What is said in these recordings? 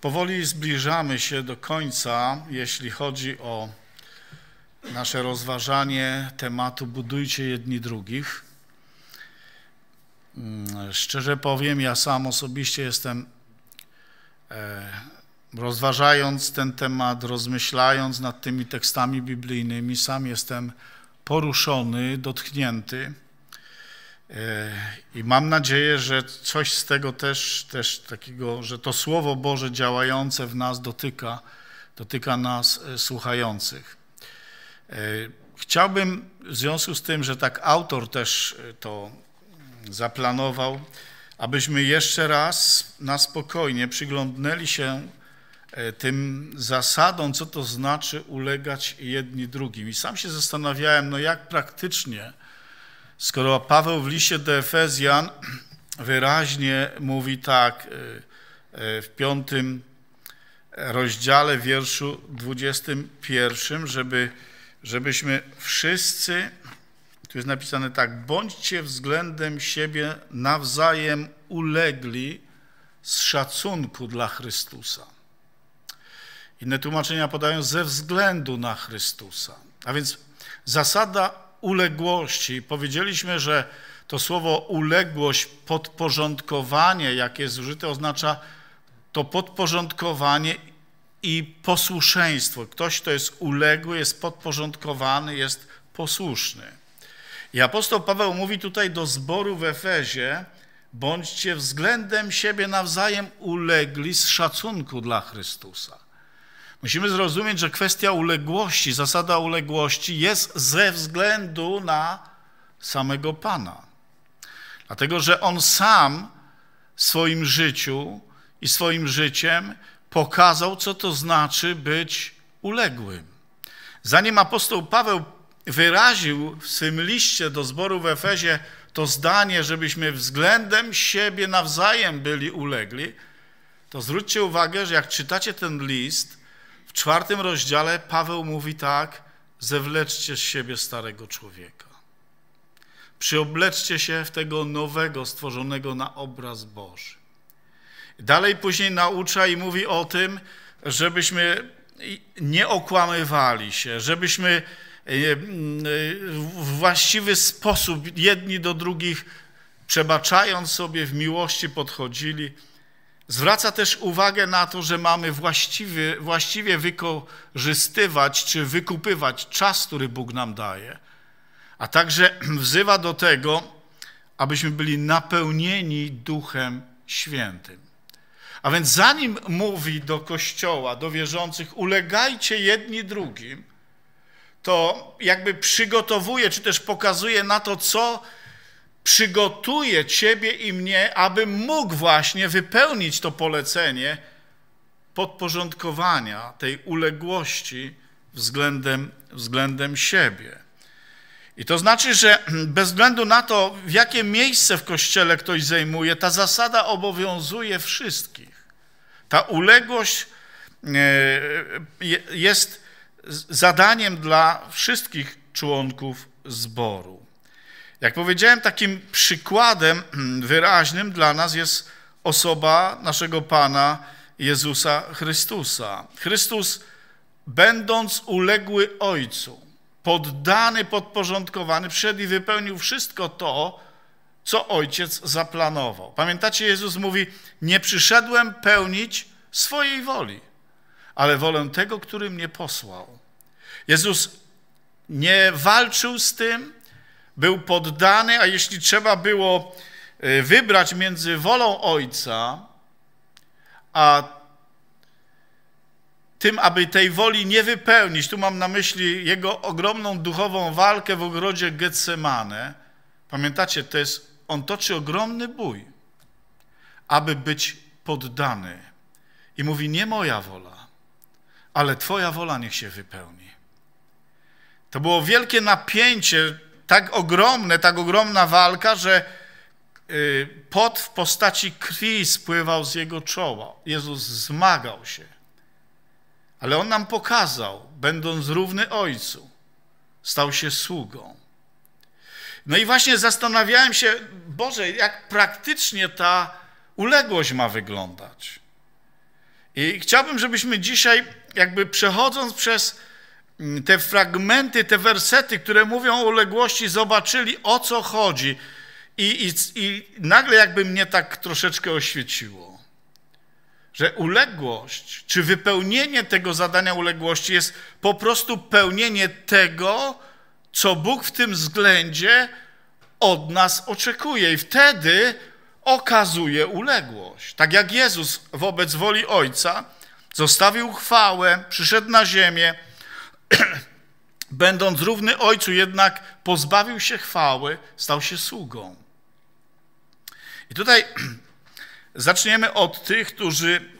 Powoli zbliżamy się do końca, jeśli chodzi o nasze rozważanie tematu budujcie jedni drugich. Mm, szczerze powiem, ja sam osobiście jestem, e, rozważając ten temat, rozmyślając nad tymi tekstami biblijnymi, sam jestem poruszony, dotknięty. E, I mam nadzieję, że coś z tego też, też takiego, że to Słowo Boże działające w nas dotyka, dotyka nas e, słuchających. E, chciałbym w związku z tym, że tak autor też to zaplanował, abyśmy jeszcze raz na spokojnie przyglądnęli się tym zasadom, co to znaczy ulegać jedni drugim. I sam się zastanawiałem, no jak praktycznie skoro Paweł w liście do Efezjan wyraźnie mówi tak e, e, w piątym rozdziale, wierszu 21, żeby, żebyśmy wszyscy, tu jest napisane tak, bądźcie względem siebie nawzajem ulegli z szacunku dla Chrystusa. Inne tłumaczenia podają ze względu na Chrystusa. A więc zasada uległości. Powiedzieliśmy, że to słowo uległość, podporządkowanie, jakie jest użyte, oznacza to podporządkowanie i posłuszeństwo. Ktoś, kto jest uległy, jest podporządkowany, jest posłuszny. I apostoł Paweł mówi tutaj do zboru w Efezie, bądźcie względem siebie nawzajem ulegli z szacunku dla Chrystusa. Musimy zrozumieć, że kwestia uległości, zasada uległości jest ze względu na samego Pana. Dlatego, że On sam w swoim życiu i swoim życiem pokazał, co to znaczy być uległym. Zanim apostoł Paweł wyraził w swym liście do zboru w Efezie to zdanie, żebyśmy względem siebie nawzajem byli ulegli, to zwróćcie uwagę, że jak czytacie ten list, w czwartym rozdziale Paweł mówi tak: zewleczcie z siebie starego człowieka. Przyobleczcie się w tego nowego, stworzonego na obraz Boży. Dalej później naucza i mówi o tym, żebyśmy nie okłamywali się, żebyśmy e, e, w właściwy sposób jedni do drugich, przebaczając sobie w miłości, podchodzili Zwraca też uwagę na to, że mamy właściwie, właściwie wykorzystywać czy wykupywać czas, który Bóg nam daje, a także wzywa do tego, abyśmy byli napełnieni Duchem Świętym. A więc zanim mówi do Kościoła, do wierzących, ulegajcie jedni drugim, to jakby przygotowuje, czy też pokazuje na to, co przygotuje ciebie i mnie, aby mógł właśnie wypełnić to polecenie podporządkowania tej uległości względem, względem siebie. I to znaczy, że bez względu na to, w jakie miejsce w kościele ktoś zajmuje, ta zasada obowiązuje wszystkich. Ta uległość e, jest zadaniem dla wszystkich członków zboru. Jak powiedziałem, takim przykładem mm, wyraźnym dla nas jest osoba naszego Pana Jezusa Chrystusa. Chrystus, będąc uległy Ojcu, poddany, podporządkowany, przyszedł i wypełnił wszystko to, co Ojciec zaplanował. Pamiętacie, Jezus mówi: Nie przyszedłem pełnić swojej woli, ale wolę tego, który mnie posłał. Jezus nie walczył z tym, był poddany, a jeśli trzeba było e, wybrać między wolą Ojca, a tym, aby tej woli nie wypełnić, tu mam na myśli jego ogromną duchową walkę w ogrodzie Getsemane. Pamiętacie, to jest, on toczy ogromny bój, aby być poddany. I mówi, nie moja wola, ale Twoja wola niech się wypełni. To było wielkie napięcie, tak ogromne, tak ogromna walka, że y, pot w postaci krwi spływał z jego czoła. Jezus zmagał się. Ale on nam pokazał, będąc równy ojcu, stał się sługą. No i właśnie zastanawiałem się, Boże, jak praktycznie ta uległość ma wyglądać. I chciałbym, żebyśmy dzisiaj, jakby przechodząc przez te fragmenty, te wersety, które mówią o uległości, zobaczyli o co chodzi. I, i, I nagle jakby mnie tak troszeczkę oświeciło, że uległość, czy wypełnienie tego zadania uległości jest po prostu pełnienie tego, co Bóg w tym względzie od nas oczekuje. I wtedy okazuje uległość. Tak jak Jezus wobec woli Ojca zostawił chwałę, przyszedł na ziemię, Będąc równy ojcu, jednak pozbawił się chwały, stał się sługą. I tutaj zaczniemy od tych, którzy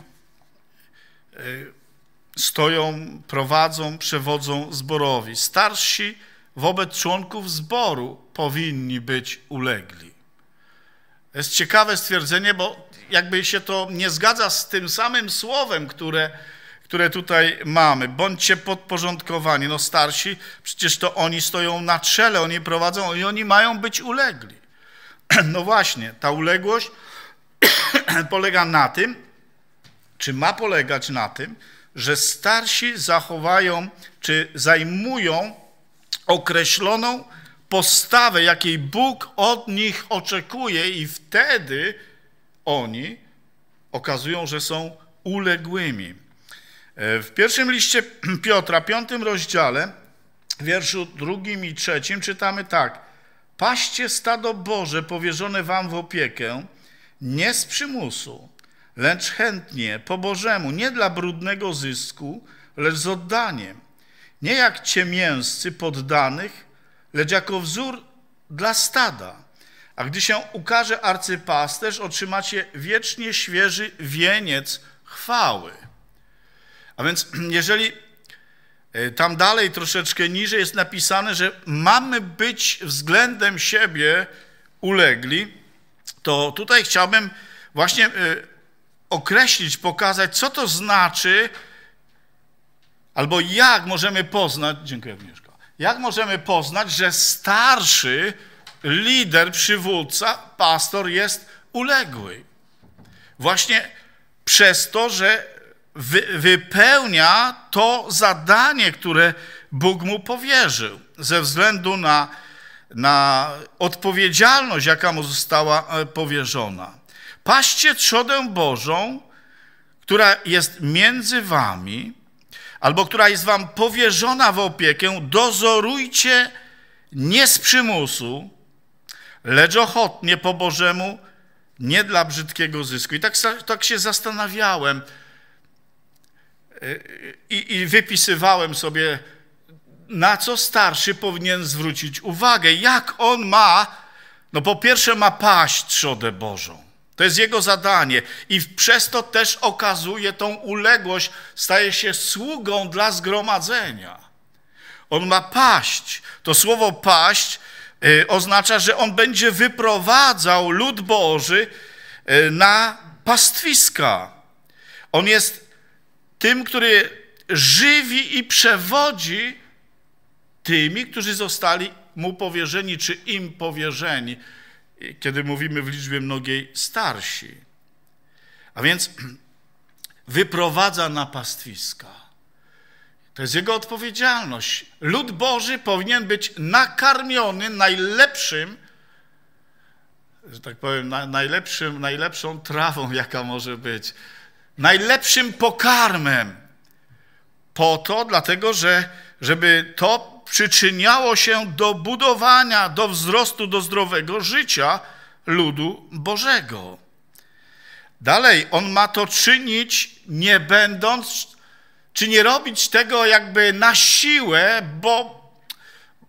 e, stoją, prowadzą, przewodzą zborowi. Starsi wobec członków zboru powinni być ulegli. To jest ciekawe stwierdzenie, bo jakby się to nie zgadza z tym samym słowem, które które tutaj mamy. Bądźcie podporządkowani. No starsi, przecież to oni stoją na czele, oni prowadzą i oni mają być ulegli. No właśnie, ta uległość polega na tym, czy ma polegać na tym, że starsi zachowają, czy zajmują określoną postawę, jakiej Bóg od nich oczekuje, i wtedy oni okazują, że są uległymi. E, w pierwszym liście Piotra, piątym rozdziale, wierszu drugim i trzecim czytamy tak. Paście stado Boże powierzone wam w opiekę, nie z przymusu, lecz chętnie, po Bożemu, nie dla brudnego zysku, lecz z oddaniem. Nie jak ciemięscy poddanych, lecz jako wzór dla stada. A gdy się ukaże arcypasterz, otrzymacie wiecznie świeży wieniec chwały. A więc jeżeli e, tam dalej troszeczkę niżej jest napisane, że mamy być względem siebie ulegli, to tutaj chciałbym właśnie e, określić, pokazać, co to znaczy, albo jak możemy poznać, dziękuję Agnieszka, jak możemy poznać, że starszy lider, przywódca, pastor jest uległy. Właśnie przez to, że wy, wypełnia to zadanie, które Bóg mu powierzył ze względu na, na odpowiedzialność, jaka mu została e, powierzona. Paście trzodę Bożą, która jest między wami, albo która jest wam powierzona w opiekę, dozorujcie nie z przymusu, lecz ochotnie po Bożemu, nie dla brzydkiego zysku. I tak, tak się zastanawiałem, i, i wypisywałem sobie, na co starszy powinien zwrócić uwagę, jak on ma, no po pierwsze ma paść trzodę Bożą. To jest jego zadanie i przez to też okazuje tą uległość, staje się sługą dla zgromadzenia. On ma paść. To słowo paść y, oznacza, że on będzie wyprowadzał lud Boży y, na pastwiska. On jest tym, który żywi i przewodzi tymi, którzy zostali mu powierzeni, czy im powierzeni, kiedy mówimy w liczbie mnogiej starsi. A więc wyprowadza na pastwiska. To jest jego odpowiedzialność. Lud Boży powinien być nakarmiony najlepszym, że tak powiem, najlepszym, najlepszą trawą, jaka może być najlepszym pokarmem. Po to, dlatego, że, żeby to przyczyniało się do budowania, do wzrostu, do zdrowego życia ludu Bożego. Dalej, on ma to czynić, nie będąc, czy nie robić tego jakby na siłę, bo,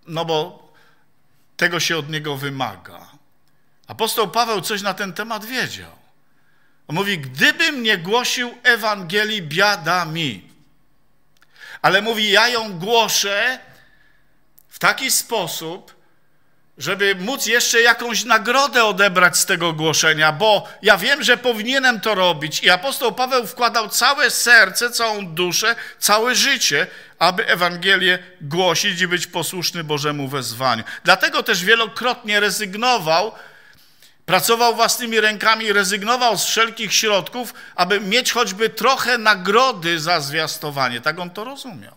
no bo tego się od niego wymaga. Apostoł Paweł coś na ten temat wiedział. On mówi, gdybym nie głosił Ewangelii biada mi. Ale mówi, ja ją głoszę w taki sposób, żeby móc jeszcze jakąś nagrodę odebrać z tego głoszenia, bo ja wiem, że powinienem to robić. I apostoł Paweł wkładał całe serce, całą duszę, całe życie, aby Ewangelię głosić i być posłuszny Bożemu wezwaniu. Dlatego też wielokrotnie rezygnował Pracował własnymi rękami, rezygnował z wszelkich środków, aby mieć choćby trochę nagrody za zwiastowanie. Tak on to rozumiał.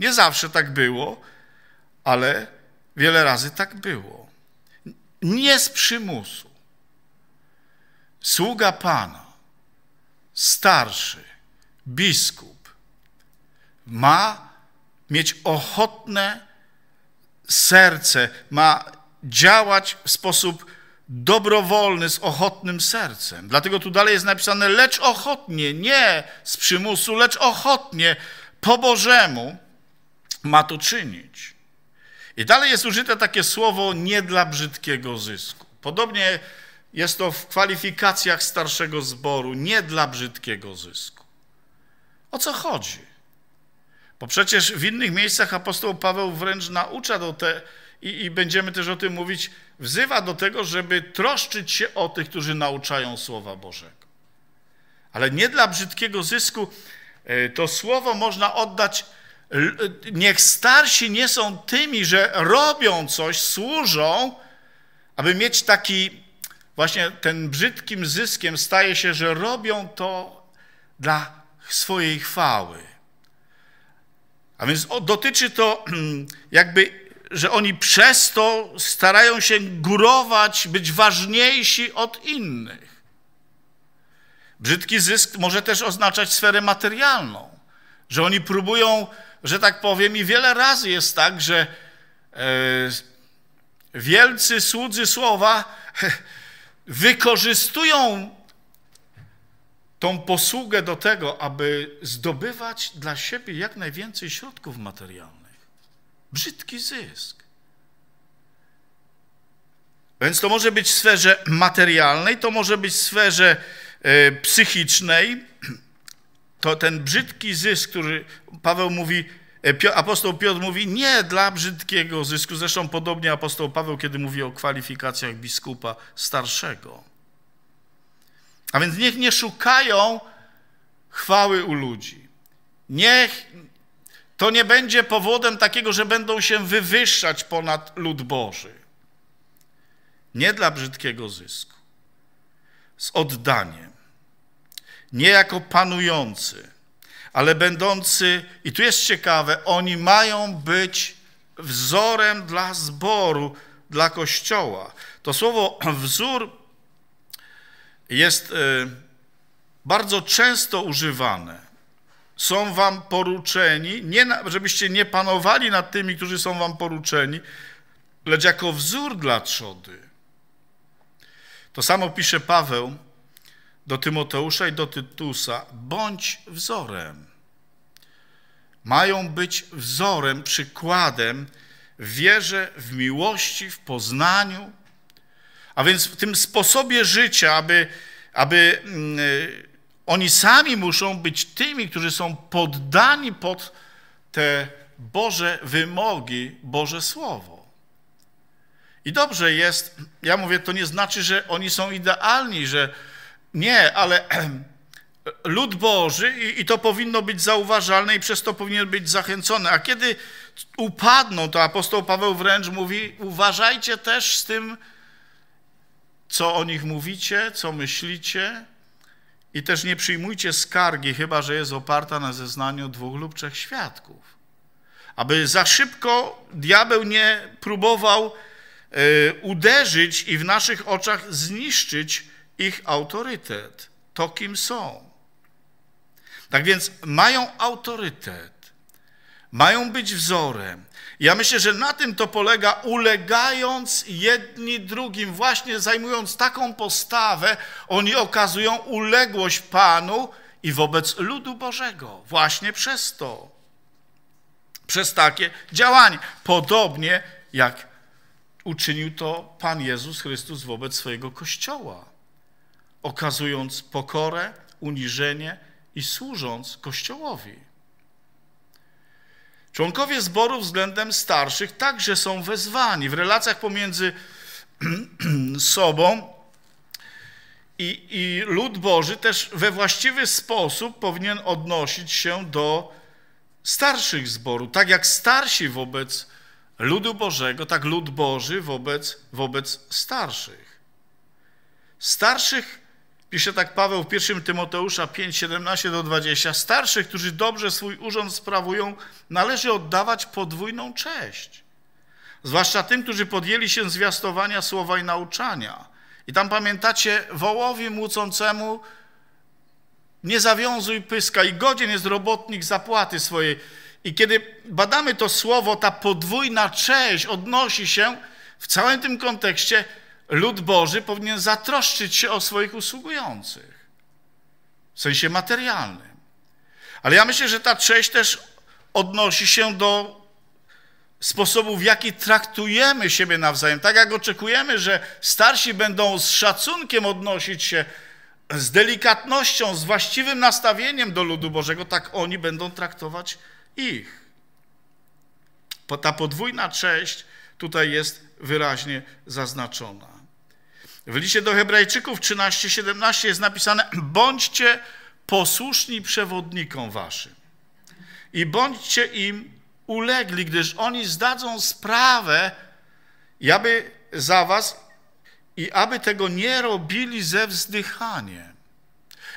Nie zawsze tak było, ale wiele razy tak było. Nie z przymusu. Sługa Pana, starszy, biskup, ma mieć ochotne serce, ma działać w sposób dobrowolny, z ochotnym sercem. Dlatego tu dalej jest napisane, lecz ochotnie, nie z przymusu, lecz ochotnie, po Bożemu ma to czynić. I dalej jest użyte takie słowo nie dla brzydkiego zysku. Podobnie jest to w kwalifikacjach starszego zboru, nie dla brzydkiego zysku. O co chodzi? Bo przecież w innych miejscach apostoł Paweł wręcz naucza do tego, i, i będziemy też o tym mówić, wzywa do tego, żeby troszczyć się o tych, którzy nauczają Słowa Bożego. Ale nie dla brzydkiego zysku. E, to słowo można oddać. E, niech starsi nie są tymi, że robią coś, służą, aby mieć taki właśnie ten brzydkim zyskiem staje się, że robią to dla swojej chwały. A więc dotyczy to mm, jakby że oni przez to starają się górować, być ważniejsi od innych. Brzydki zysk może też oznaczać sferę materialną, że oni próbują, że tak powiem, i wiele razy jest tak, że e, wielcy słudzy słowa wykorzystują tą posługę do tego, aby zdobywać dla siebie jak najwięcej środków materialnych. Brzydki zysk. Więc to może być w sferze materialnej, to może być w sferze e, psychicznej. To ten brzydki zysk, który Paweł mówi, e, apostoł Piotr mówi, nie dla brzydkiego zysku. Zresztą podobnie apostoł Paweł, kiedy mówi o kwalifikacjach biskupa starszego. A więc niech nie szukają chwały u ludzi. Niech to nie będzie powodem takiego, że będą się wywyższać ponad lud Boży. Nie dla brzydkiego zysku, z oddaniem, nie jako panujący, ale będący, i tu jest ciekawe, oni mają być wzorem dla zboru, dla kościoła. To słowo wzór jest y, bardzo często używane są wam poruczeni, nie, żebyście nie panowali nad tymi, którzy są wam poruczeni, lecz jako wzór dla trzody. To samo pisze Paweł do Tymoteusza i do Tytusa: bądź wzorem. Mają być wzorem, przykładem w wierze, w miłości, w poznaniu, a więc w tym sposobie życia, aby, aby mm, y, oni sami muszą być tymi, którzy są poddani pod te Boże wymogi, Boże Słowo. I dobrze jest, ja mówię, to nie znaczy, że oni są idealni, że nie, ale lud Boży i, i, to powinno być zauważalne i przez to powinien być zachęcony. A kiedy upadną, to apostoł Paweł wręcz mówi, uważajcie też z tym, co o nich mówicie, co myślicie, i też nie przyjmujcie skargi, chyba że jest oparta na zeznaniu dwóch lub trzech świadków. Aby za szybko diabeł nie próbował e, uderzyć i w naszych oczach zniszczyć ich autorytet, to kim są. Tak więc mają autorytet, mają być wzorem, ja myślę, że na tym to polega, ulegając jedni drugim, właśnie zajmując taką postawę, oni okazują uległość Panu i wobec ludu Bożego, właśnie przez to, przez takie działanie. Podobnie jak uczynił to Pan Jezus Chrystus wobec swojego Kościoła, okazując pokorę, uniżenie i służąc Kościołowi. Członkowie zboru względem starszych także są wezwani w relacjach pomiędzy sobą i, i lud Boży też we właściwy sposób powinien odnosić się do starszych zboru. Tak jak starsi wobec ludu Bożego, tak lud Boży wobec, wobec starszych. Starszych Pisze tak Paweł w 1 Tymoteusza 5, 17 do 20. Starszych, którzy dobrze swój urząd sprawują, należy oddawać podwójną cześć. Zwłaszcza tym, którzy podjęli się zwiastowania słowa i nauczania. I tam pamiętacie, wołowi młócącemu nie zawiązuj pyska i godzien jest robotnik zapłaty swojej. I kiedy badamy to słowo, ta podwójna cześć odnosi się w całym tym kontekście lud Boży powinien zatroszczyć się o swoich usługujących, w sensie materialnym. Ale ja myślę, że ta część też odnosi się do sposobu, w jaki traktujemy siebie nawzajem. Tak jak oczekujemy, że starsi będą z szacunkiem odnosić się, z delikatnością, z właściwym nastawieniem do ludu Bożego, tak oni będą traktować ich. Ta podwójna cześć tutaj jest wyraźnie zaznaczona. W liście do Hebrajczyków 13:17 jest napisane: bądźcie posłuszni przewodnikom waszym i bądźcie im ulegli, gdyż oni zdadzą sprawę, aby za was, i aby tego nie robili ze wzdychaniem.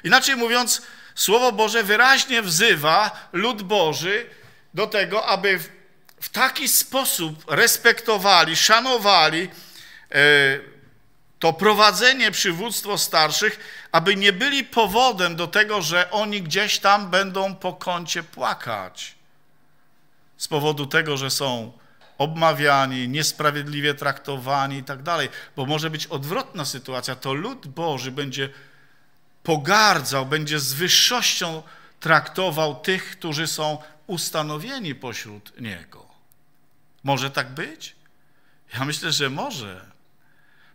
Inaczej mówiąc, Słowo Boże wyraźnie wzywa lud Boży do tego, aby w, w taki sposób respektowali, szanowali, yy, to prowadzenie przywództwo starszych, aby nie byli powodem do tego, że oni gdzieś tam będą po kącie płakać z powodu tego, że są obmawiani, niesprawiedliwie traktowani i tak dalej, bo może być odwrotna sytuacja, to lud Boży będzie pogardzał, będzie z wyższością traktował tych, którzy są ustanowieni pośród niego. Może tak być? Ja myślę, że może.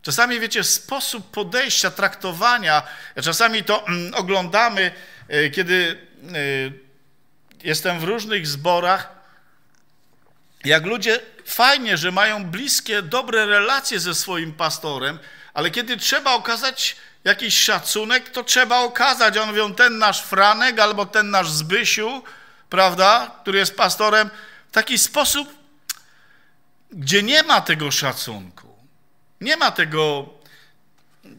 Czasami, wiecie, sposób podejścia, traktowania, czasami to mm, oglądamy, e, kiedy e, jestem w różnych zborach, jak ludzie fajnie, że mają bliskie, dobre relacje ze swoim pastorem, ale kiedy trzeba okazać jakiś szacunek, to trzeba okazać. On mówią, ten nasz Franek albo ten nasz Zbysiu, prawda, który jest pastorem, w taki sposób, gdzie nie ma tego szacunku. Nie ma tego,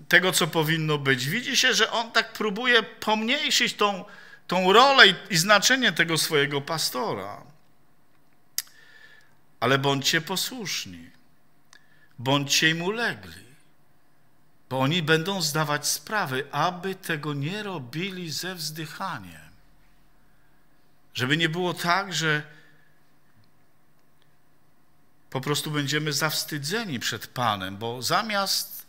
tego co powinno być. Widzi się, że on tak próbuje pomniejszyć tą, tą rolę i, i znaczenie tego swojego pastora. Ale bądźcie posłuszni, bądźcie im ulegli, bo oni będą zdawać sprawy, aby tego nie robili ze wzdychaniem. Żeby nie było tak, że po prostu będziemy zawstydzeni przed Panem, bo zamiast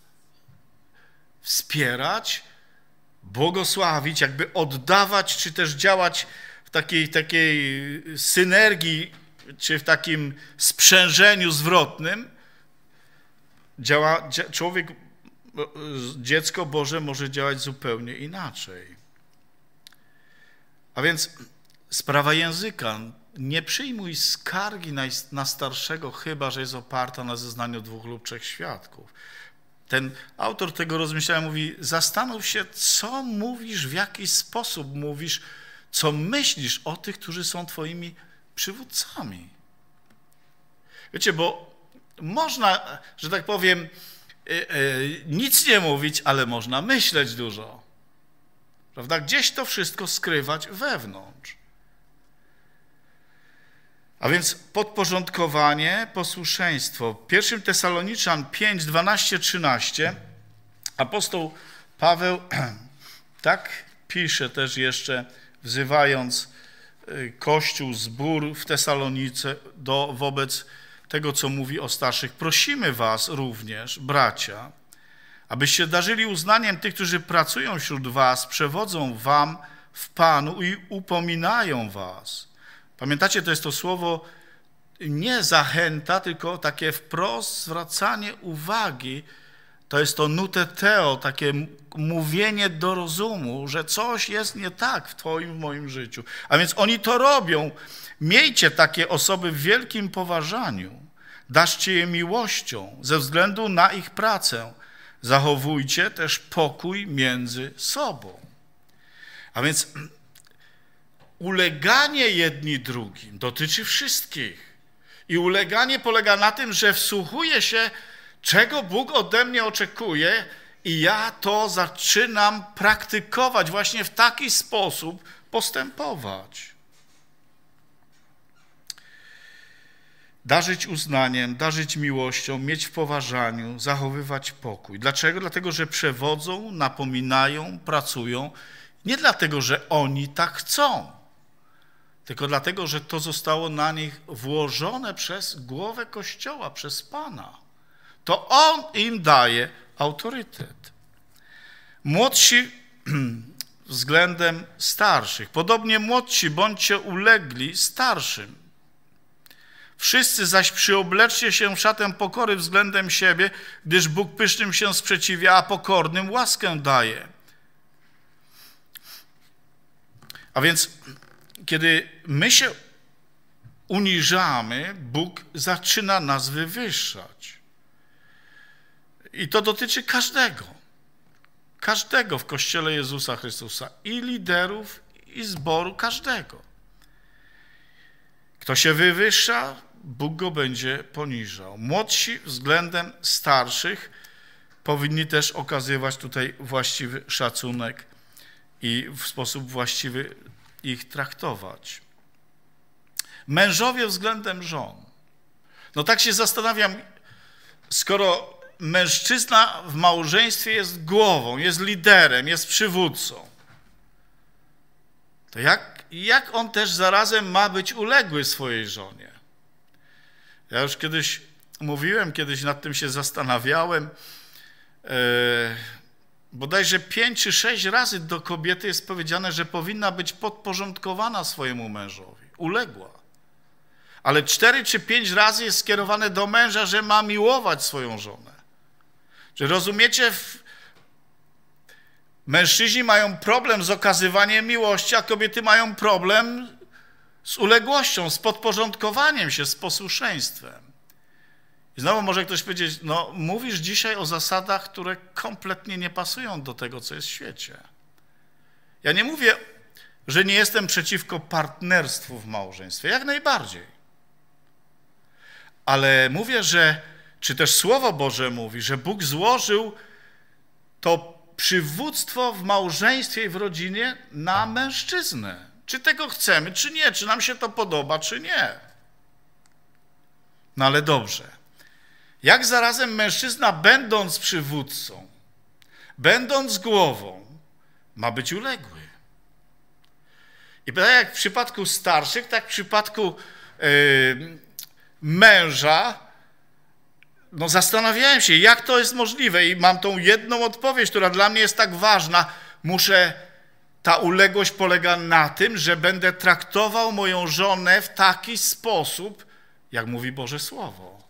wspierać, błogosławić, jakby oddawać, czy też działać w takiej, takiej synergii, czy w takim sprzężeniu zwrotnym, działa, człowiek, dziecko Boże może działać zupełnie inaczej. A więc sprawa języka nie przyjmuj skargi na, na starszego, chyba że jest oparta na zeznaniu dwóch lub trzech świadków. Ten autor tego rozmyślania mówi, zastanów się, co mówisz, w jaki sposób mówisz, co myślisz o tych, którzy są twoimi przywódcami. Wiecie, bo można, że tak powiem, y, y, nic nie mówić, ale można myśleć dużo. Prawda? Gdzieś to wszystko skrywać wewnątrz. A więc podporządkowanie, posłuszeństwo. W 1 Tesaloniczan 5, 12, 13 apostoł Paweł tak pisze też jeszcze, wzywając y, Kościół, zbór w Tesalonice do, wobec tego, co mówi o starszych. Prosimy was również, bracia, abyście darzyli uznaniem tych, którzy pracują wśród was, przewodzą wam w Panu i upominają was Pamiętacie, to jest to słowo nie zachęta, tylko takie wprost zwracanie uwagi. To jest to nuteteo, takie mówienie do rozumu, że coś jest nie tak w twoim, w moim życiu. A więc oni to robią. Miejcie takie osoby w wielkim poważaniu. Daszcie je miłością ze względu na ich pracę. Zachowujcie też pokój między sobą. A więc uleganie jedni drugim dotyczy wszystkich. I uleganie polega na tym, że wsłuchuję się, czego Bóg ode mnie oczekuje, i ja to zaczynam praktykować, właśnie w taki sposób postępować. Darzyć uznaniem, darzyć miłością, mieć w poważaniu, zachowywać pokój. Dlaczego? Dlatego, że przewodzą, napominają, pracują. Nie dlatego, że oni tak chcą, tylko dlatego, że to zostało na nich włożone przez głowę Kościoła, przez Pana. To On im daje autorytet. Młodsi względem starszych. Podobnie młodsi bądźcie ulegli starszym. Wszyscy zaś przyobleczcie się w szatę pokory względem siebie, gdyż Bóg pysznym się sprzeciwia, a pokornym łaskę daje. A więc kiedy my się uniżamy, Bóg zaczyna nas wywyższać. I to dotyczy każdego. Każdego w Kościele Jezusa Chrystusa. I liderów, i zboru, każdego. Kto się wywyższa, Bóg go będzie poniżał. Młodsi względem starszych powinni też okazywać tutaj właściwy szacunek i w sposób właściwy ich traktować. Mężowie względem żon. No tak się zastanawiam, skoro mężczyzna w małżeństwie jest głową, jest liderem, jest przywódcą, to jak, jak on też zarazem ma być uległy swojej żonie? Ja już kiedyś mówiłem, kiedyś nad tym się zastanawiałem. E, bodajże pięć czy sześć razy do kobiety jest powiedziane, że powinna być podporządkowana swojemu mężowi, uległa. Ale cztery czy pięć razy jest skierowane do męża, że ma miłować swoją żonę. Czy rozumiecie? Mężczyźni mają problem z okazywaniem miłości, a kobiety mają problem z uległością, z podporządkowaniem się, z posłuszeństwem. I znowu może ktoś powiedzieć, no mówisz dzisiaj o zasadach, które kompletnie nie pasują do tego, co jest w świecie. Ja nie mówię, że nie jestem przeciwko partnerstwu w małżeństwie, jak najbardziej. Ale mówię, że, czy też Słowo Boże mówi, że Bóg złożył to przywództwo w małżeństwie i w rodzinie na mężczyznę. Czy tego chcemy, czy nie, czy nam się to podoba, czy nie. No ale dobrze. Jak zarazem mężczyzna, będąc przywódcą, będąc głową, ma być uległy. I tak jak w przypadku starszych, tak w przypadku yy, męża, no zastanawiałem się, jak to jest możliwe i mam tą jedną odpowiedź, która dla mnie jest tak ważna. Muszę, ta uległość polega na tym, że będę traktował moją żonę w taki sposób, jak mówi Boże Słowo.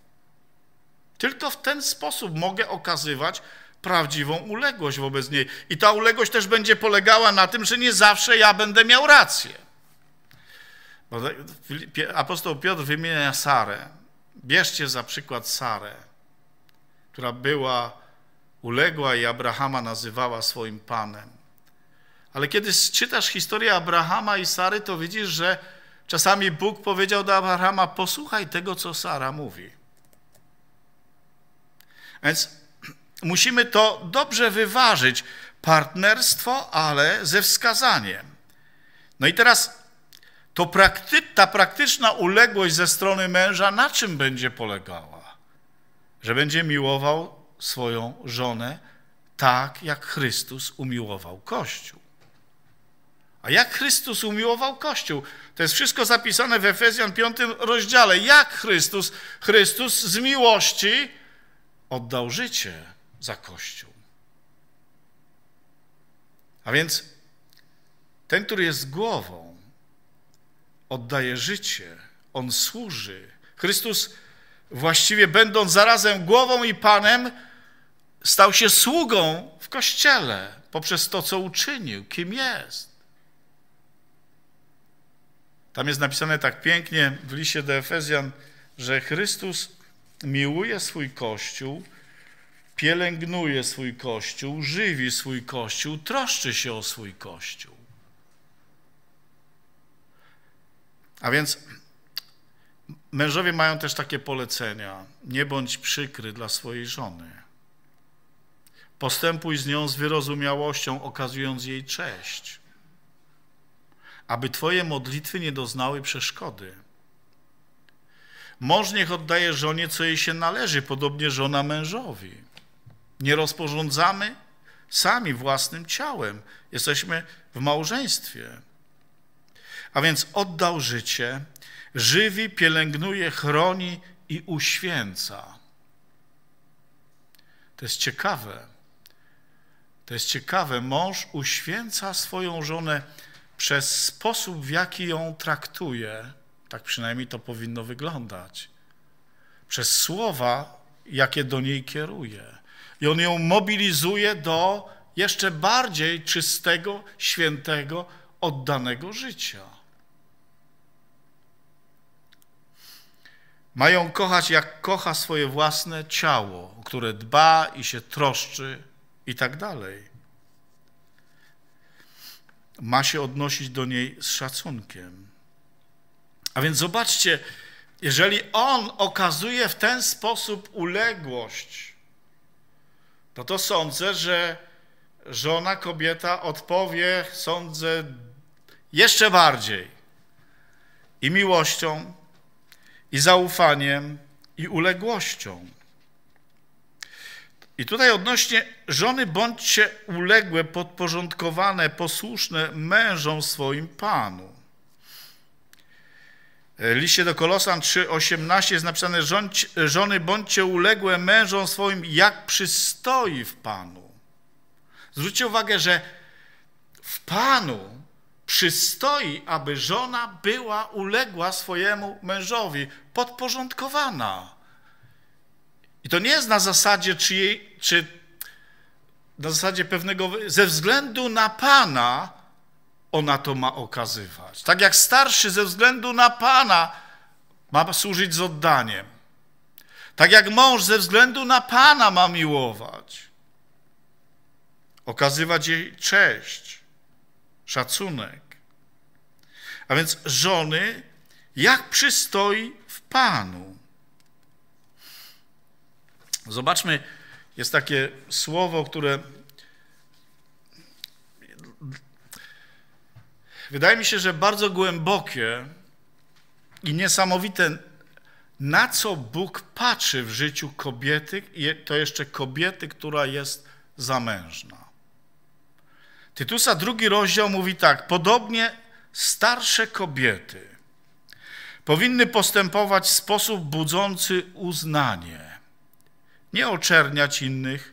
Tylko w ten sposób mogę okazywać prawdziwą uległość wobec niej. I ta uległość też będzie polegała na tym, że nie zawsze ja będę miał rację. Apostoł Piotr wymienia Sarę. Bierzcie za przykład Sarę, która była uległa i Abrahama nazywała swoim panem. Ale kiedy czytasz historię Abrahama i Sary, to widzisz, że czasami Bóg powiedział do Abrahama: Posłuchaj tego, co Sara mówi więc musimy to dobrze wyważyć. Partnerstwo, ale ze wskazaniem. No i teraz to prakty ta praktyczna uległość ze strony męża na czym będzie polegała? Że będzie miłował swoją żonę tak, jak Chrystus umiłował Kościół. A jak Chrystus umiłował Kościół? To jest wszystko zapisane w Efezjan 5 rozdziale. Jak Chrystus? Chrystus z miłości oddał życie za Kościół. A więc ten, który jest głową, oddaje życie, on służy. Chrystus, właściwie będąc zarazem głową i Panem, stał się sługą w Kościele poprzez to, co uczynił, kim jest. Tam jest napisane tak pięknie w liście do Efezjan, że Chrystus miłuje swój Kościół, pielęgnuje swój Kościół, żywi swój Kościół, troszczy się o swój Kościół. A więc mężowie mają też takie polecenia. Nie bądź przykry dla swojej żony. Postępuj z nią z wyrozumiałością, okazując jej cześć, aby twoje modlitwy nie doznały przeszkody. Mąż niech oddaje żonie, co jej się należy, podobnie żona mężowi. Nie rozporządzamy sami własnym ciałem. Jesteśmy w małżeństwie. A więc oddał życie, żywi, pielęgnuje, chroni i uświęca. To jest ciekawe. To jest ciekawe. Mąż uświęca swoją żonę przez sposób, w jaki ją traktuje tak przynajmniej to powinno wyglądać. Przez słowa, jakie do niej kieruje. I on ją mobilizuje do jeszcze bardziej czystego, świętego, oddanego życia. Mają kochać, jak kocha swoje własne ciało, o które dba i się troszczy i tak dalej. Ma się odnosić do niej z szacunkiem. A więc zobaczcie, jeżeli on okazuje w ten sposób uległość, to to sądzę, że żona, kobieta odpowie, sądzę, jeszcze bardziej i miłością, i zaufaniem, i uległością. I tutaj odnośnie żony bądźcie uległe, podporządkowane, posłuszne mężom swoim Panu. E, liście do Kolosan 3,18 jest napisane, żony bądźcie uległe mężom swoim, jak przystoi w Panu. Zwróćcie uwagę, że w Panu przystoi, aby żona była uległa swojemu mężowi, podporządkowana. I to nie jest na zasadzie, czy, jej, czy na zasadzie pewnego, ze względu na Pana, ona to ma okazywać. Tak jak starszy ze względu na Pana ma służyć z oddaniem. Tak jak mąż ze względu na Pana ma miłować. Okazywać jej cześć, szacunek. A więc żony, jak przystoi w Panu. Zobaczmy, jest takie słowo, które wydaje mi się, że bardzo głębokie i niesamowite, na co Bóg patrzy w życiu kobiety, to jeszcze kobiety, która jest zamężna. Tytusa drugi rozdział mówi tak, podobnie starsze kobiety powinny postępować w sposób budzący uznanie, nie oczerniać innych,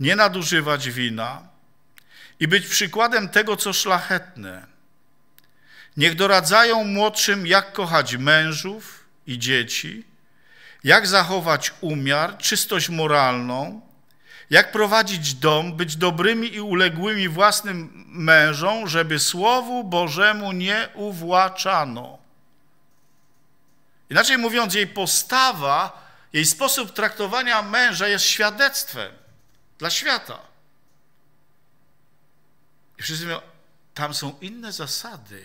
nie nadużywać wina i być przykładem tego, co szlachetne – Niech doradzają młodszym, jak kochać mężów i dzieci, jak zachować umiar, czystość moralną, jak prowadzić dom, być dobrymi i uległymi własnym mężom, żeby Słowu Bożemu nie uwłaczano. Inaczej mówiąc, jej postawa, jej sposób traktowania męża jest świadectwem dla świata. I wszyscy mówią, tam są inne zasady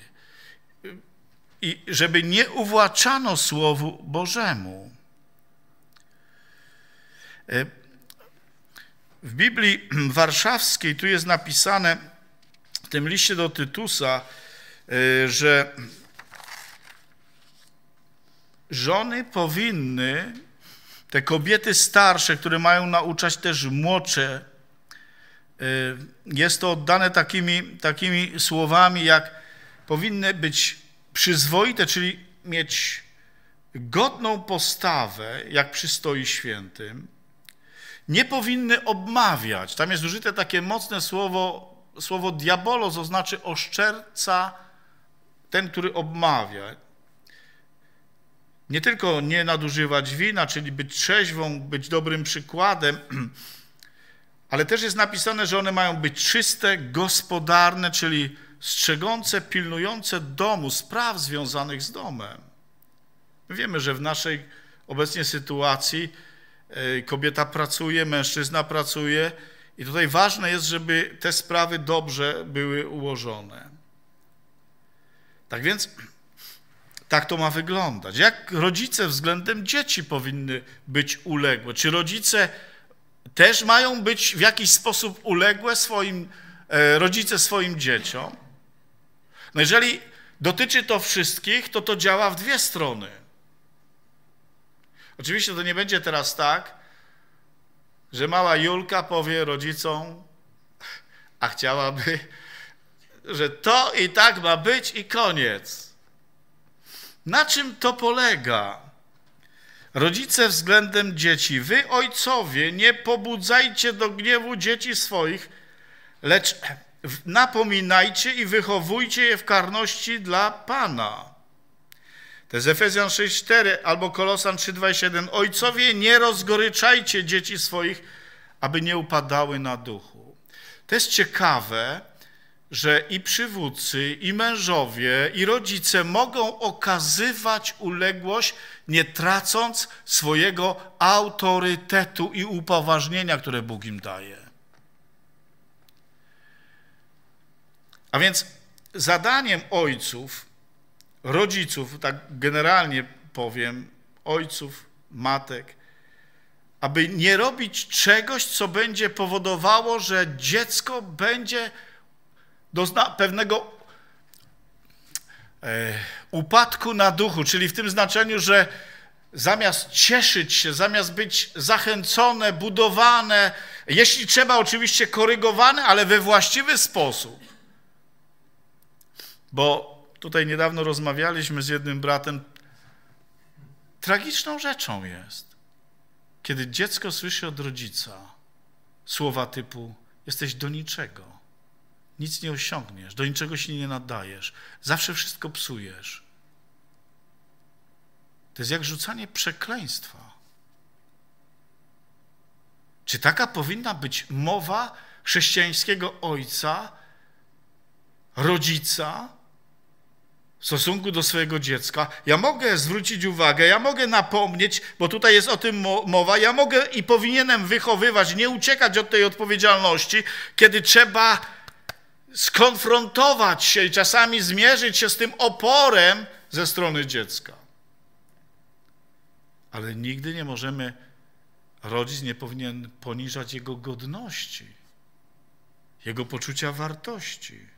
i żeby nie uwłaczano Słowu Bożemu. E, w Biblii Warszawskiej tu jest napisane w tym liście do Tytusa, e, że żony powinny, te kobiety starsze, które mają nauczać też młodsze, e, jest to oddane takimi, takimi słowami, jak powinny być przyzwoite, czyli mieć godną postawę, jak przystoi świętym, nie powinny obmawiać. Tam jest użyte takie mocne słowo, słowo diabolos, oznaczy oszczerca, ten, który obmawia. Nie tylko nie nadużywać wina, czyli być trzeźwą, być dobrym przykładem, ale też jest napisane, że one mają być czyste, gospodarne, czyli strzegące, pilnujące domu, spraw związanych z domem. My wiemy, że w naszej obecnie sytuacji e, kobieta pracuje, mężczyzna pracuje i tutaj ważne jest, żeby te sprawy dobrze były ułożone. Tak więc tak to ma wyglądać. Jak rodzice względem dzieci powinny być uległe? Czy rodzice też mają być w jakiś sposób uległe swoim, e, rodzice swoim dzieciom? No jeżeli dotyczy to wszystkich, to to działa w dwie strony. Oczywiście to nie będzie teraz tak, że mała Julka powie rodzicom, a chciałaby, że to i tak ma być i koniec. Na czym to polega? Rodzice względem dzieci, wy ojcowie, nie pobudzajcie do gniewu dzieci swoich, lecz napominajcie i wychowujcie je w karności dla Pana. To jest Efezjan 6,4 albo Kolosan 3,27. Ojcowie, nie rozgoryczajcie dzieci swoich, aby nie upadały na duchu. To jest ciekawe, że i przywódcy, i mężowie, i rodzice mogą okazywać uległość, nie tracąc swojego autorytetu i upoważnienia, które Bóg im daje. A więc zadaniem ojców, rodziców, tak generalnie powiem, ojców, matek, aby nie robić czegoś, co będzie powodowało, że dziecko będzie dozna pewnego e, upadku na duchu, czyli w tym znaczeniu, że zamiast cieszyć się, zamiast być zachęcone, budowane, jeśli trzeba oczywiście korygowane, ale we właściwy sposób, bo tutaj niedawno rozmawialiśmy z jednym bratem. Tragiczną rzeczą jest, kiedy dziecko słyszy od rodzica słowa typu: Jesteś do niczego, nic nie osiągniesz, do niczego się nie nadajesz, zawsze wszystko psujesz. To jest jak rzucanie przekleństwa. Czy taka powinna być mowa chrześcijańskiego ojca, rodzica, w stosunku do swojego dziecka. Ja mogę zwrócić uwagę, ja mogę napomnieć, bo tutaj jest o tym mowa, ja mogę i powinienem wychowywać, nie uciekać od tej odpowiedzialności, kiedy trzeba skonfrontować się i czasami zmierzyć się z tym oporem ze strony dziecka. Ale nigdy nie możemy, rodzic nie powinien poniżać jego godności, jego poczucia wartości.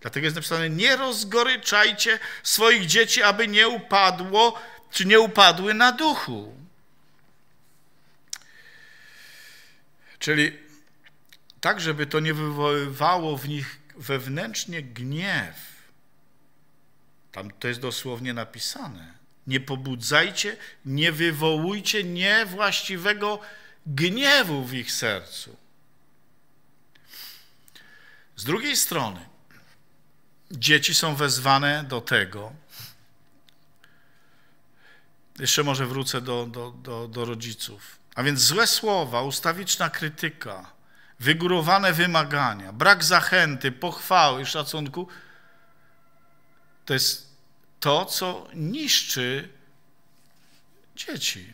Dlatego jest napisane: Nie rozgoryczajcie swoich dzieci, aby nie upadło, czy nie upadły na duchu. Czyli tak, żeby to nie wywoływało w nich wewnętrznie gniew. Tam to jest dosłownie napisane. Nie pobudzajcie, nie wywołujcie niewłaściwego gniewu w ich sercu. Z drugiej strony, dzieci są wezwane do tego. Jeszcze może wrócę do, do, do, do rodziców. A więc złe słowa, ustawiczna krytyka, wygórowane wymagania, brak zachęty, pochwały, szacunku to jest to, co niszczy dzieci.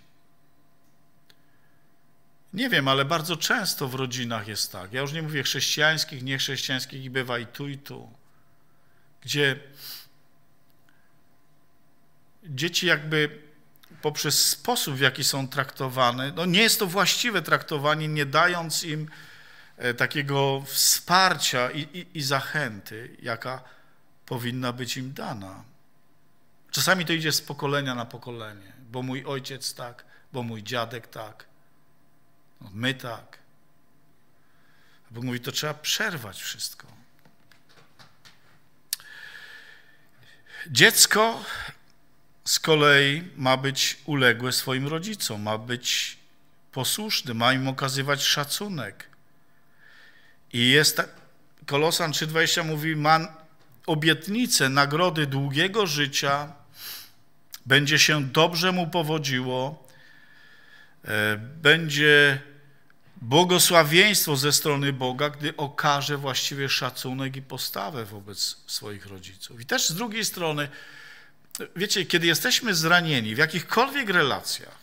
Nie wiem, ale bardzo często w rodzinach jest tak. Ja już nie mówię chrześcijańskich, niechrześcijańskich i bywa i tu, i tu gdzie dzieci jakby poprzez sposób, w jaki są traktowane, no nie jest to właściwe traktowanie, nie dając im e, takiego wsparcia i, i, i zachęty, jaka powinna być im dana. Czasami to idzie z pokolenia na pokolenie, bo mój ojciec tak, bo mój dziadek tak, no my tak. Bo mówi, to trzeba przerwać wszystko. Dziecko z kolei ma być uległe swoim rodzicom, ma być posłuszny, ma im okazywać szacunek. I jest tak, Kolosan 3,20 mówi, ma obietnicę nagrody długiego życia, będzie się dobrze mu powodziło, e, będzie błogosławieństwo ze strony Boga, gdy okaże właściwie szacunek i postawę wobec swoich rodziców. I też z drugiej strony, wiecie, kiedy jesteśmy zranieni w jakichkolwiek relacjach,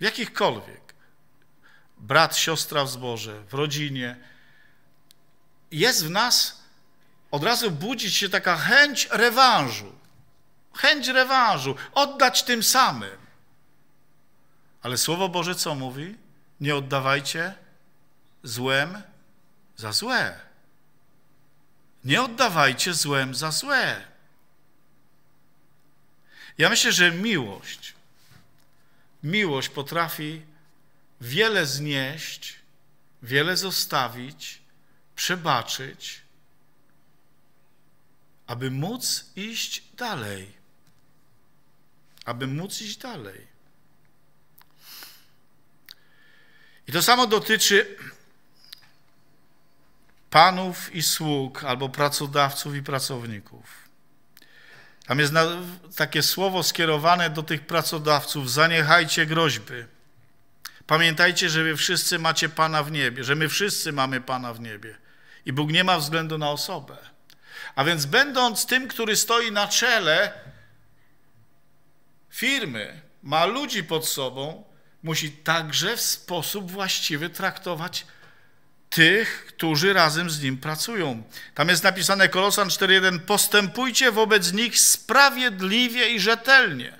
w jakichkolwiek, brat, siostra w zborze, w rodzinie, jest w nas od razu budzić się taka chęć rewanżu. Chęć rewanżu, oddać tym samym. Ale Słowo Boże co mówi? Nie oddawajcie złem za złe. Nie oddawajcie złem za złe. Ja myślę, że miłość, miłość potrafi wiele znieść, wiele zostawić, przebaczyć, aby móc iść dalej. Aby móc iść dalej. I to samo dotyczy panów i sług, albo pracodawców i pracowników. Tam jest takie słowo skierowane do tych pracodawców: zaniechajcie groźby. Pamiętajcie, że wy wszyscy macie Pana w niebie, że my wszyscy mamy Pana w niebie. I Bóg nie ma względu na osobę. A więc, będąc tym, który stoi na czele firmy, ma ludzi pod sobą, musi także w sposób właściwy traktować tych, którzy razem z nim pracują. Tam jest napisane Kolosan 4.1 Postępujcie wobec nich sprawiedliwie i rzetelnie.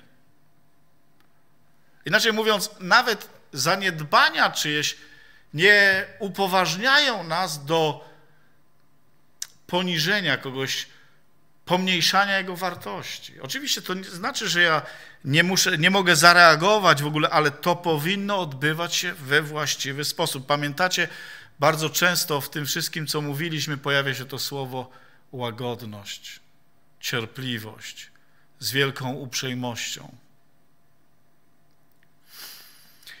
Inaczej mówiąc, nawet zaniedbania czyjeś nie upoważniają nas do poniżenia kogoś pomniejszania jego wartości. Oczywiście to nie znaczy, że ja nie, muszę, nie mogę zareagować w ogóle, ale to powinno odbywać się we właściwy sposób. Pamiętacie, bardzo często w tym wszystkim, co mówiliśmy, pojawia się to słowo łagodność, cierpliwość z wielką uprzejmością.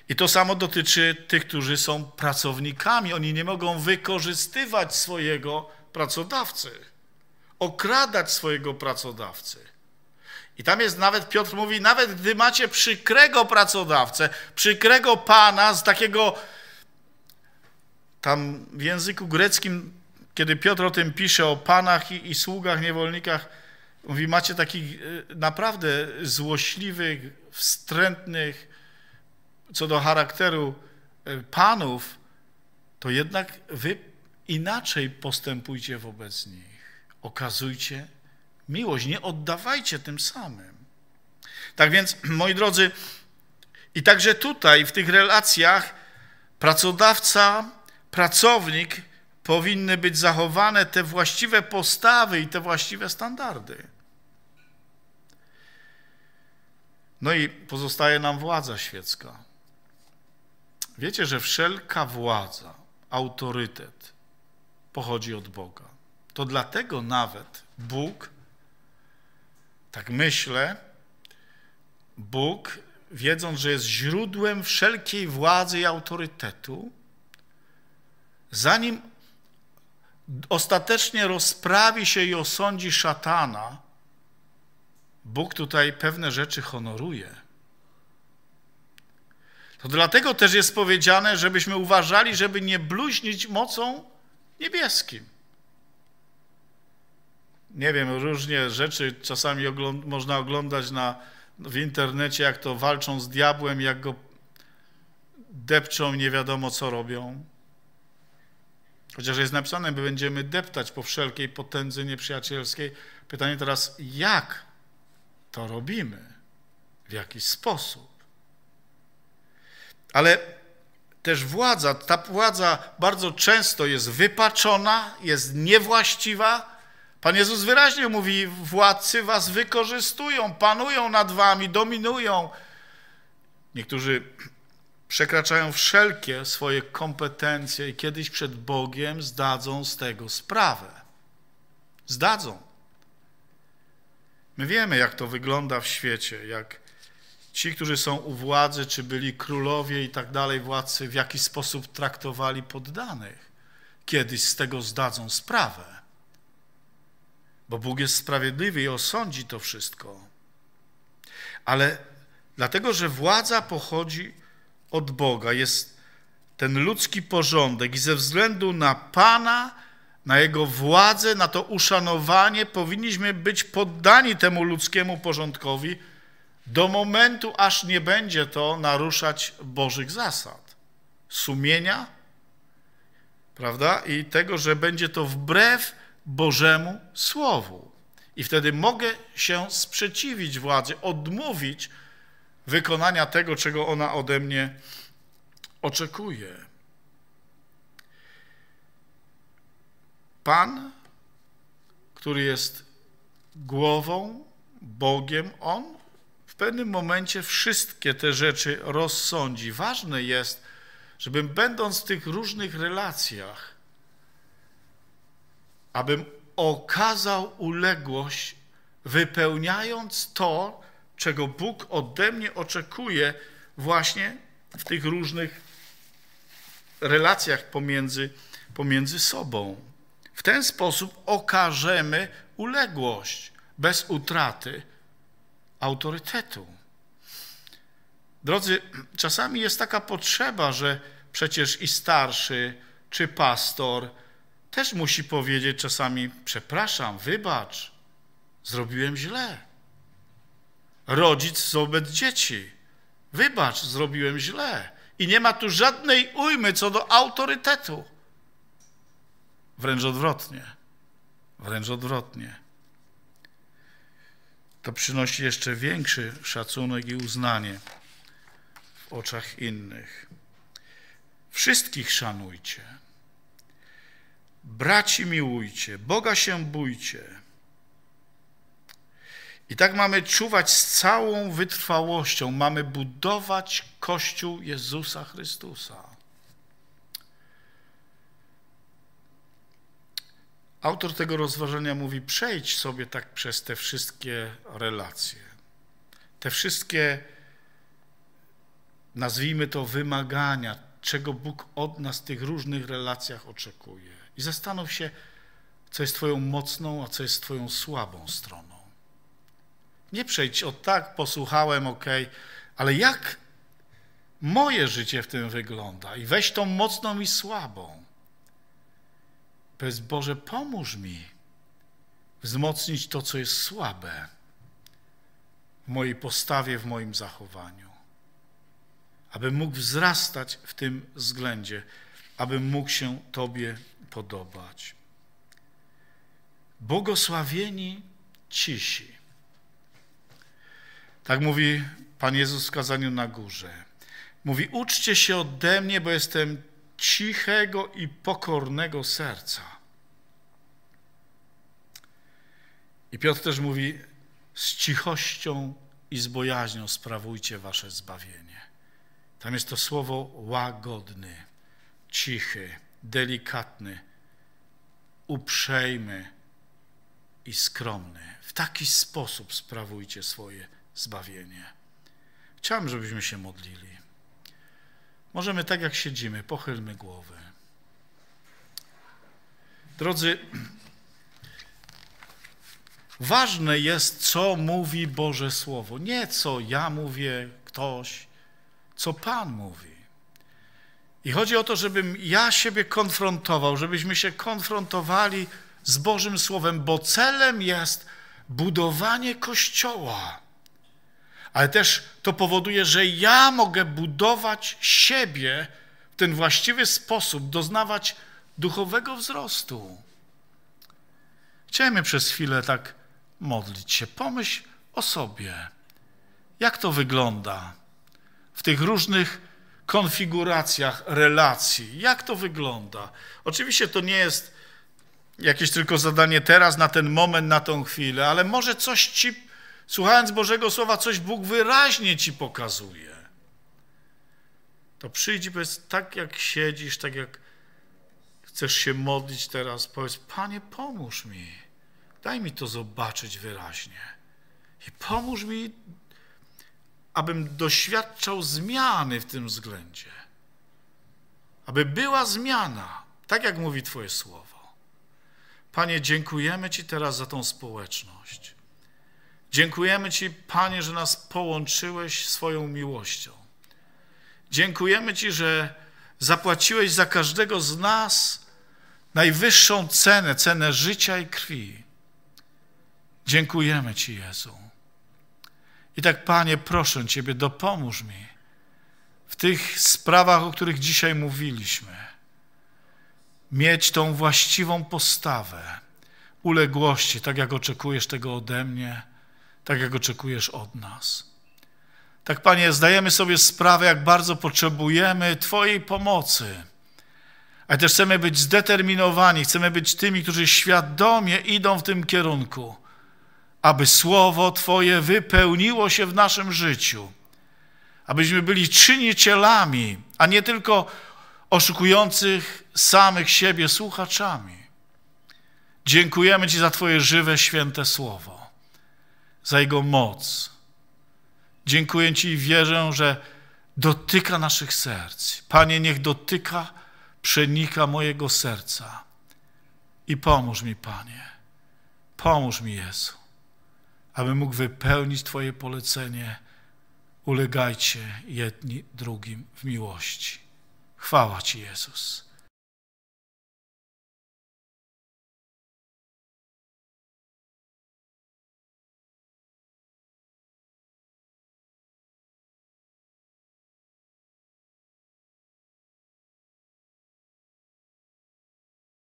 I to samo dotyczy tych, którzy są pracownikami. Oni nie mogą wykorzystywać swojego pracodawcy okradać swojego pracodawcy. I tam jest nawet, Piotr mówi, nawet gdy macie przykrego pracodawcę, przykrego pana z takiego, tam w języku greckim, kiedy Piotr o tym pisze, o panach i, i sługach, niewolnikach, mówi, macie takich y, naprawdę złośliwych, wstrętnych, co do charakteru y, panów, to jednak wy inaczej postępujcie wobec nich okazujcie miłość, nie oddawajcie tym samym. Tak więc, moi drodzy, i także tutaj, w tych relacjach, pracodawca, pracownik powinny być zachowane te właściwe postawy i te właściwe standardy. No i pozostaje nam władza świecka. Wiecie, że wszelka władza, autorytet pochodzi od Boga. To dlatego nawet Bóg, tak myślę, Bóg, wiedząc, że jest źródłem wszelkiej władzy i autorytetu, zanim ostatecznie rozprawi się i osądzi szatana, Bóg tutaj pewne rzeczy honoruje. To dlatego też jest powiedziane, żebyśmy uważali, żeby nie bluźnić mocą niebieskim nie wiem, różne rzeczy czasami ogląd można oglądać na, w internecie, jak to walczą z diabłem, jak go depczą, nie wiadomo co robią. Chociaż jest napisane, by będziemy deptać po wszelkiej potędzy nieprzyjacielskiej. Pytanie teraz, jak to robimy? W jaki sposób? Ale też władza, ta władza bardzo często jest wypaczona, jest niewłaściwa, Pan Jezus wyraźnie mówi: Władcy was wykorzystują, panują nad wami, dominują. Niektórzy przekraczają wszelkie swoje kompetencje i kiedyś przed Bogiem zdadzą z tego sprawę. Zdadzą. My wiemy, jak to wygląda w świecie, jak ci, którzy są u władzy, czy byli królowie i tak dalej, władcy, w jaki sposób traktowali poddanych. Kiedyś z tego zdadzą sprawę bo Bóg jest sprawiedliwy i osądzi to wszystko. Ale dlatego, że władza pochodzi od Boga, jest ten ludzki porządek i ze względu na Pana, na Jego władzę, na to uszanowanie, powinniśmy być poddani temu ludzkiemu porządkowi do momentu, aż nie będzie to naruszać Bożych zasad, sumienia, prawda? I tego, że będzie to wbrew Bożemu Słowu. I wtedy mogę się sprzeciwić władzy, odmówić wykonania tego, czego ona ode mnie oczekuje. Pan, który jest głową, Bogiem, on w pewnym momencie wszystkie te rzeczy rozsądzi. Ważne jest, żebym będąc w tych różnych relacjach, abym okazał uległość, wypełniając to, czego Bóg ode mnie oczekuje właśnie w tych różnych relacjach pomiędzy, pomiędzy sobą. W ten sposób okażemy uległość bez utraty autorytetu. Drodzy, czasami jest taka potrzeba, że przecież i starszy, czy pastor, też musi powiedzieć czasami: Przepraszam, wybacz, zrobiłem źle. Rodzic wobec dzieci: Wybacz, zrobiłem źle. I nie ma tu żadnej ujmy co do autorytetu. Wręcz odwrotnie. Wręcz odwrotnie. To przynosi jeszcze większy szacunek i uznanie w oczach innych. Wszystkich szanujcie Braci miłujcie, Boga się bójcie. I tak mamy czuwać z całą wytrwałością, mamy budować Kościół Jezusa Chrystusa. Autor tego rozważania mówi, przejdź sobie tak przez te wszystkie relacje, te wszystkie, nazwijmy to, wymagania, czego Bóg od nas w tych różnych relacjach oczekuje. I zastanów się, co jest Twoją mocną, a co jest Twoją słabą stroną. Nie przejdź o tak, posłuchałem, ok, ale jak moje życie w tym wygląda? I weź tą mocną i słabą. Powiedz, Boże, pomóż mi wzmocnić to, co jest słabe w mojej postawie, w moim zachowaniu. Abym mógł wzrastać w tym względzie, abym mógł się Tobie podobać. Błogosławieni cisi. Tak mówi Pan Jezus w kazaniu na górze. Mówi, uczcie się ode mnie, bo jestem cichego i pokornego serca. I Piotr też mówi, z cichością i z bojaźnią sprawujcie wasze zbawienie. Tam jest to słowo łagodny, cichy, delikatny, uprzejmy i skromny. W taki sposób sprawujcie swoje zbawienie. Chciałem, żebyśmy się modlili. Możemy tak jak siedzimy, pochylmy głowy. Drodzy, ważne jest, co mówi Boże Słowo. Nie co ja mówię, ktoś, co Pan mówi. I chodzi o to, żebym ja siebie konfrontował, żebyśmy się konfrontowali z Bożym Słowem, bo celem jest budowanie Kościoła. Ale też to powoduje, że ja mogę budować siebie w ten właściwy sposób, doznawać duchowego wzrostu. Chciałem przez chwilę tak modlić się. Pomyśl o sobie, jak to wygląda w tych różnych konfiguracjach relacji. Jak to wygląda? Oczywiście to nie jest jakieś tylko zadanie teraz, na ten moment, na tą chwilę, ale może coś ci, słuchając Bożego Słowa, coś Bóg wyraźnie ci pokazuje. To przyjdź, powiedz, tak jak siedzisz, tak jak chcesz się modlić teraz, powiedz, Panie, pomóż mi, daj mi to zobaczyć wyraźnie i pomóż mi abym doświadczał zmiany w tym względzie. Aby była zmiana, tak jak mówi Twoje słowo. Panie, dziękujemy Ci teraz za tą społeczność. Dziękujemy Ci, Panie, że nas połączyłeś swoją miłością. Dziękujemy Ci, że zapłaciłeś za każdego z nas najwyższą cenę, cenę życia i krwi. Dziękujemy Ci, Jezu. I tak, Panie, proszę Ciebie, dopomóż mi w tych sprawach, o których dzisiaj mówiliśmy, mieć tą właściwą postawę uległości, tak jak oczekujesz tego ode mnie, tak jak oczekujesz od nas. Tak, Panie, zdajemy sobie sprawę, jak bardzo potrzebujemy Twojej pomocy, ale też chcemy być zdeterminowani, chcemy być tymi, którzy świadomie idą w tym kierunku aby Słowo Twoje wypełniło się w naszym życiu, abyśmy byli czynicielami, a nie tylko oszukujących samych siebie słuchaczami. Dziękujemy Ci za Twoje żywe, święte Słowo, za Jego moc. Dziękuję Ci i wierzę, że dotyka naszych serc. Panie, niech dotyka, przenika mojego serca. I pomóż mi, Panie. Pomóż mi, Jezu aby mógł wypełnić Twoje polecenie. Ulegajcie jedni drugim w miłości. Chwała Ci, Jezus.